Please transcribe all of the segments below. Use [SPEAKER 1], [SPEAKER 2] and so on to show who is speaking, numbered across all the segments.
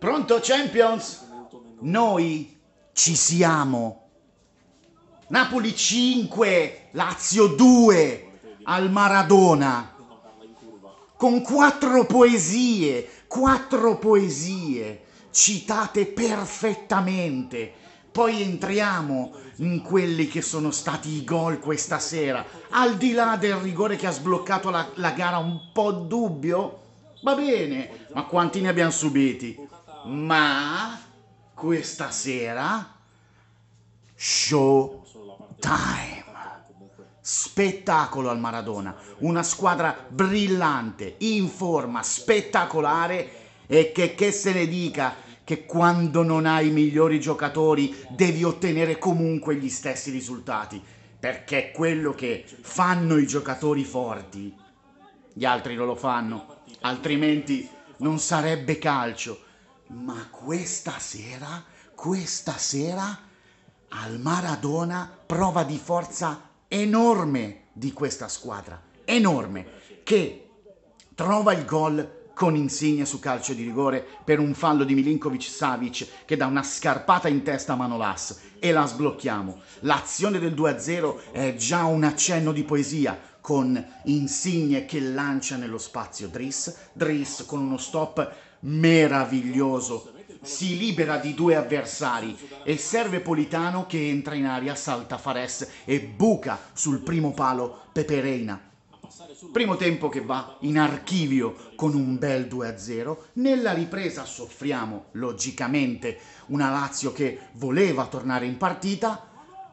[SPEAKER 1] Pronto Champions? Noi ci siamo. Napoli 5, Lazio 2 al Maradona. Con quattro poesie, quattro poesie citate perfettamente. Poi entriamo in quelli che sono stati i gol questa sera. Al di là del rigore che ha sbloccato la, la gara un po' dubbio, va bene, ma quanti ne abbiamo subiti? ma questa sera show time spettacolo al Maradona una squadra brillante in forma spettacolare e che, che se ne dica che quando non hai i migliori giocatori devi ottenere comunque gli stessi risultati perché quello che fanno i giocatori forti gli altri non lo fanno altrimenti non sarebbe calcio ma questa sera, questa sera, al Maradona prova di forza enorme di questa squadra, enorme, che trova il gol con Insigne su calcio di rigore per un fallo di Milinkovic Savic che dà una scarpata in testa a Manolas e la sblocchiamo. L'azione del 2-0 è già un accenno di poesia con Insigne che lancia nello spazio Driss, Driss con uno stop meraviglioso. Si libera di due avversari e serve Politano che entra in aria, salta Fares e buca sul primo palo Pepereina. Primo tempo che va in archivio con un bel 2-0. Nella ripresa soffriamo, logicamente, una Lazio che voleva tornare in partita,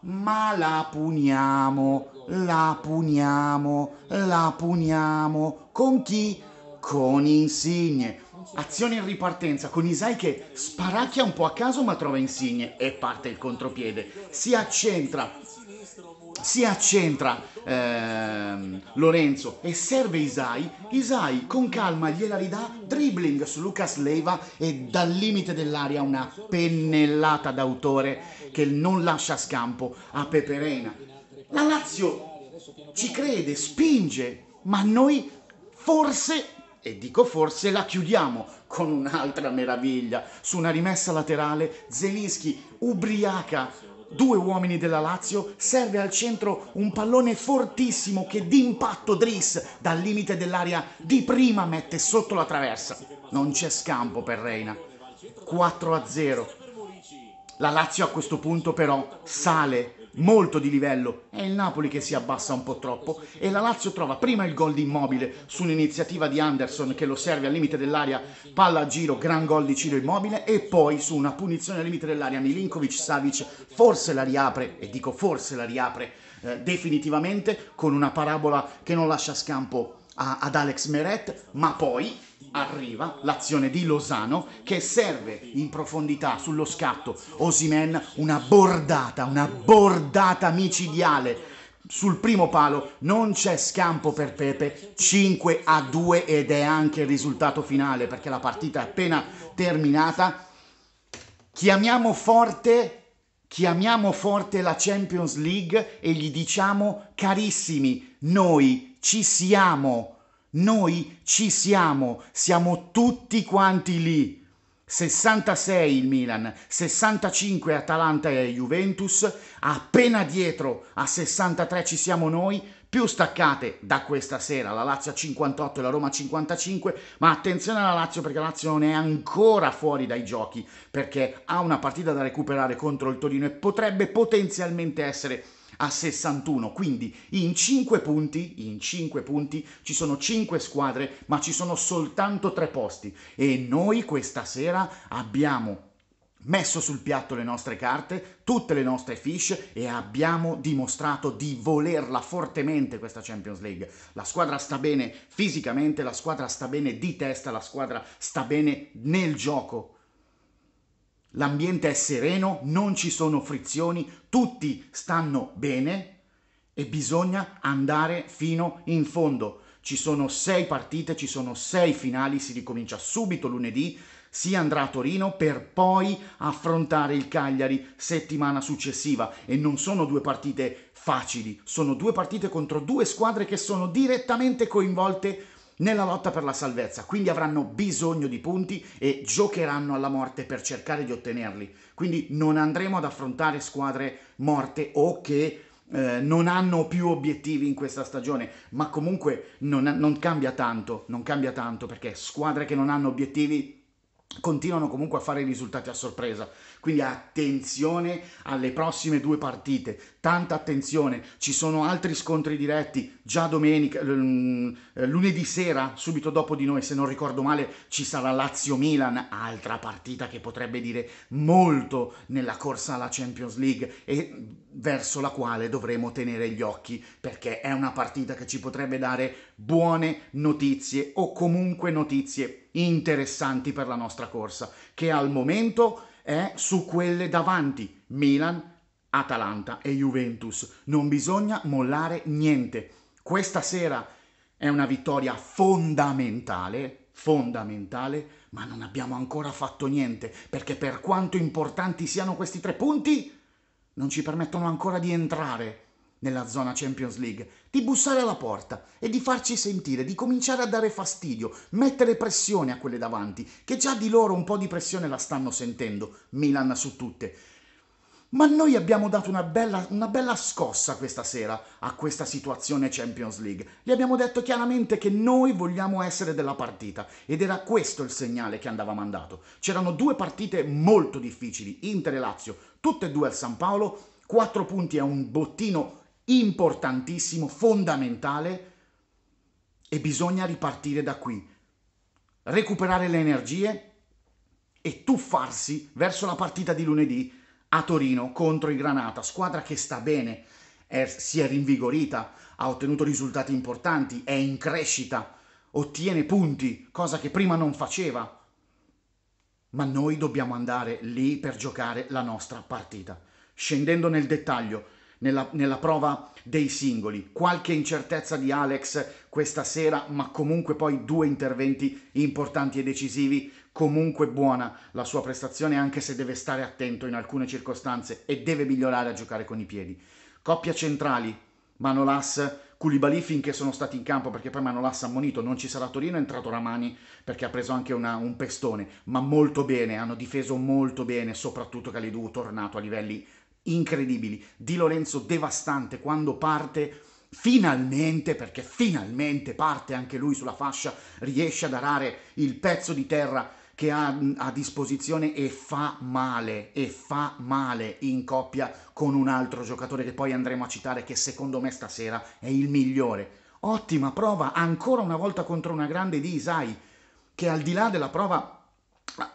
[SPEAKER 1] ma la puniamo, la puniamo, la puniamo. Con chi? con Insigne. Azione in ripartenza con Isai che sparacchia un po' a caso ma trova Insigne e parte il contropiede. Si accentra, si accentra ehm, Lorenzo e serve Isai. Isai con calma gliela ridà, dribbling su Lucas Leiva e dal limite dell'aria una pennellata d'autore che non lascia scampo a Peperena. La Lazio ci crede, spinge, ma noi forse e dico forse la chiudiamo con un'altra meraviglia. Su una rimessa laterale, Zelinski, ubriaca, due uomini della Lazio, serve al centro un pallone fortissimo che d'impatto Driss dal limite dell'area di prima mette sotto la traversa. Non c'è scampo per Reina. 4 a 0. La Lazio a questo punto però sale molto di livello. È il Napoli che si abbassa un po' troppo e la Lazio trova prima il gol di Immobile su un'iniziativa di Anderson che lo serve al limite dell'aria, palla a giro, gran gol di Ciro Immobile e poi su una punizione al limite dell'aria Milinkovic-Savic forse la riapre, e dico forse la riapre eh, definitivamente con una parabola che non lascia scampo a, ad Alex Meret, ma poi arriva l'azione di Lozano che serve in profondità sullo scatto Osimen una bordata, una bordata micidiale sul primo palo non c'è scampo per Pepe 5 a 2 ed è anche il risultato finale perché la partita è appena terminata chiamiamo forte chiamiamo forte la Champions League e gli diciamo carissimi noi ci siamo noi ci siamo, siamo tutti quanti lì. 66 il Milan, 65 Atalanta e Juventus, appena dietro a 63 ci siamo noi, più staccate da questa sera la Lazio a 58 e la Roma a 55, ma attenzione alla Lazio perché la Lazio non è ancora fuori dai giochi perché ha una partita da recuperare contro il Torino e potrebbe potenzialmente essere a 61, quindi in 5 punti, in 5 punti ci sono 5 squadre, ma ci sono soltanto 3 posti e noi questa sera abbiamo messo sul piatto le nostre carte, tutte le nostre fish e abbiamo dimostrato di volerla fortemente questa Champions League. La squadra sta bene fisicamente, la squadra sta bene di testa, la squadra sta bene nel gioco l'ambiente è sereno, non ci sono frizioni, tutti stanno bene e bisogna andare fino in fondo. Ci sono sei partite, ci sono sei finali, si ricomincia subito lunedì, si andrà a Torino per poi affrontare il Cagliari settimana successiva e non sono due partite facili, sono due partite contro due squadre che sono direttamente coinvolte nella lotta per la salvezza, quindi avranno bisogno di punti e giocheranno alla morte per cercare di ottenerli. Quindi non andremo ad affrontare squadre morte o che eh, non hanno più obiettivi in questa stagione, ma comunque non, non, cambia tanto, non cambia tanto perché squadre che non hanno obiettivi continuano comunque a fare i risultati a sorpresa. Quindi attenzione alle prossime due partite, tanta attenzione, ci sono altri scontri diretti già domenica, eh, lunedì sera, subito dopo di noi, se non ricordo male, ci sarà Lazio-Milan, altra partita che potrebbe dire molto nella corsa alla Champions League e verso la quale dovremo tenere gli occhi perché è una partita che ci potrebbe dare buone notizie o comunque notizie interessanti per la nostra corsa che al momento è su quelle davanti, Milan, Atalanta e Juventus. Non bisogna mollare niente. Questa sera è una vittoria fondamentale, fondamentale, ma non abbiamo ancora fatto niente, perché per quanto importanti siano questi tre punti, non ci permettono ancora di entrare nella zona Champions League, di bussare alla porta e di farci sentire, di cominciare a dare fastidio, mettere pressione a quelle davanti, che già di loro un po' di pressione la stanno sentendo, Milan su tutte. Ma noi abbiamo dato una bella, una bella scossa questa sera a questa situazione Champions League. Gli abbiamo detto chiaramente che noi vogliamo essere della partita ed era questo il segnale che andava mandato. C'erano due partite molto difficili, Inter e Lazio, tutte e due al San Paolo, 4 punti è un bottino importantissimo, fondamentale e bisogna ripartire da qui, recuperare le energie e tuffarsi verso la partita di lunedì a Torino contro il Granata, squadra che sta bene, è, si è rinvigorita, ha ottenuto risultati importanti, è in crescita, ottiene punti, cosa che prima non faceva. Ma noi dobbiamo andare lì per giocare la nostra partita. Scendendo nel dettaglio, nella, nella prova dei singoli. Qualche incertezza di Alex questa sera, ma comunque poi due interventi importanti e decisivi. Comunque buona la sua prestazione, anche se deve stare attento in alcune circostanze e deve migliorare a giocare con i piedi. Coppia centrali, Manolas, Koulibaly finché sono stati in campo perché poi Manolas ha ammonito, non ci sarà Torino, è entrato Ramani perché ha preso anche una, un pestone, ma molto bene, hanno difeso molto bene, soprattutto Calidou tornato a livelli incredibili. Di Lorenzo devastante quando parte finalmente, perché finalmente parte anche lui sulla fascia, riesce ad arare il pezzo di terra che ha a disposizione e fa male, e fa male in coppia con un altro giocatore che poi andremo a citare che secondo me stasera è il migliore. Ottima prova ancora una volta contro una grande di Isai che al di là della prova ma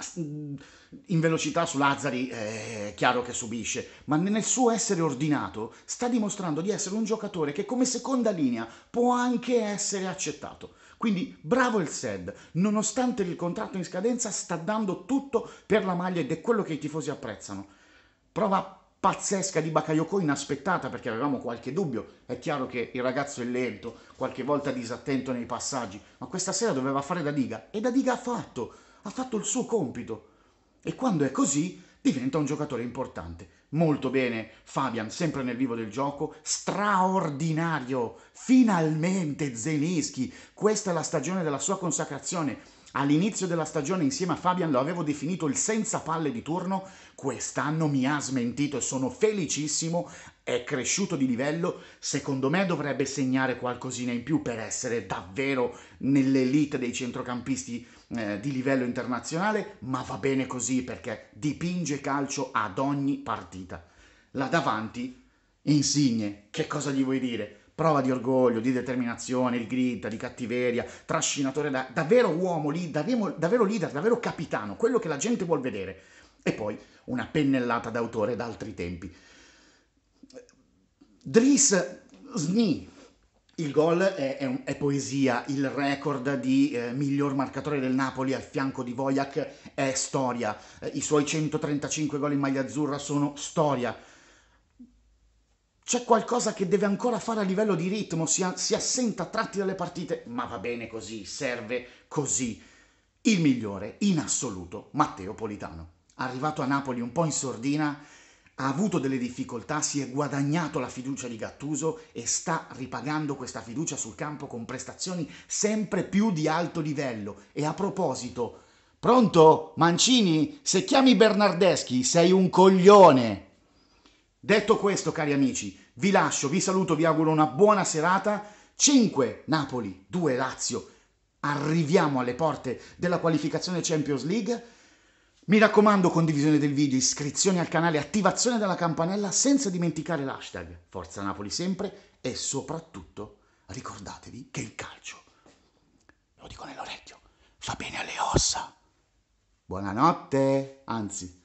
[SPEAKER 1] in velocità su Lazzari eh, è chiaro che subisce, ma nel suo essere ordinato sta dimostrando di essere un giocatore che come seconda linea può anche essere accettato. Quindi bravo il SED, nonostante il contratto in scadenza sta dando tutto per la maglia ed è quello che i tifosi apprezzano. Prova pazzesca di Bakayoko inaspettata perché avevamo qualche dubbio. È chiaro che il ragazzo è lento, qualche volta disattento nei passaggi, ma questa sera doveva fare da diga e da diga ha fatto ha fatto il suo compito. E quando è così, diventa un giocatore importante. Molto bene, Fabian, sempre nel vivo del gioco, straordinario! Finalmente Zelinski! Questa è la stagione della sua consacrazione. All'inizio della stagione insieme a Fabian lo avevo definito il senza palle di turno, quest'anno mi ha smentito e sono felicissimo, è cresciuto di livello, secondo me dovrebbe segnare qualcosina in più per essere davvero nell'elite dei centrocampisti eh, di livello internazionale, ma va bene così perché dipinge calcio ad ogni partita. Là davanti, insigne, che cosa gli vuoi dire? Prova di orgoglio, di determinazione, di grinta, di cattiveria, trascinatore, da, davvero uomo lì, davvero, davvero leader, davvero capitano, quello che la gente vuol vedere. E poi una pennellata d'autore da altri tempi. Driss Sni. Il gol è, è, è, poesia, il record di eh, miglior marcatore del Napoli al fianco di Vojak è storia, eh, i suoi 135 gol in maglia azzurra sono storia. C'è qualcosa che deve ancora fare a livello di ritmo, si, a, si assenta a tratti dalle partite, ma va bene così, serve così. Il migliore in assoluto, Matteo Politano. Arrivato a Napoli un po' in sordina, ha avuto delle difficoltà, si è guadagnato la fiducia di Gattuso e sta ripagando questa fiducia sul campo con prestazioni sempre più di alto livello. E a proposito, pronto Mancini, se chiami Bernardeschi sei un coglione. Detto questo, cari amici, vi lascio, vi saluto, vi auguro una buona serata. 5 Napoli, 2 Lazio. Arriviamo alle porte della qualificazione Champions League. Mi raccomando condivisione del video, iscrizione al canale, attivazione della campanella senza dimenticare l'hashtag Forza Napoli sempre e soprattutto ricordatevi che il calcio, lo dico nell'orecchio, fa bene alle ossa. Buonanotte, anzi,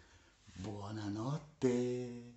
[SPEAKER 1] buonanotte.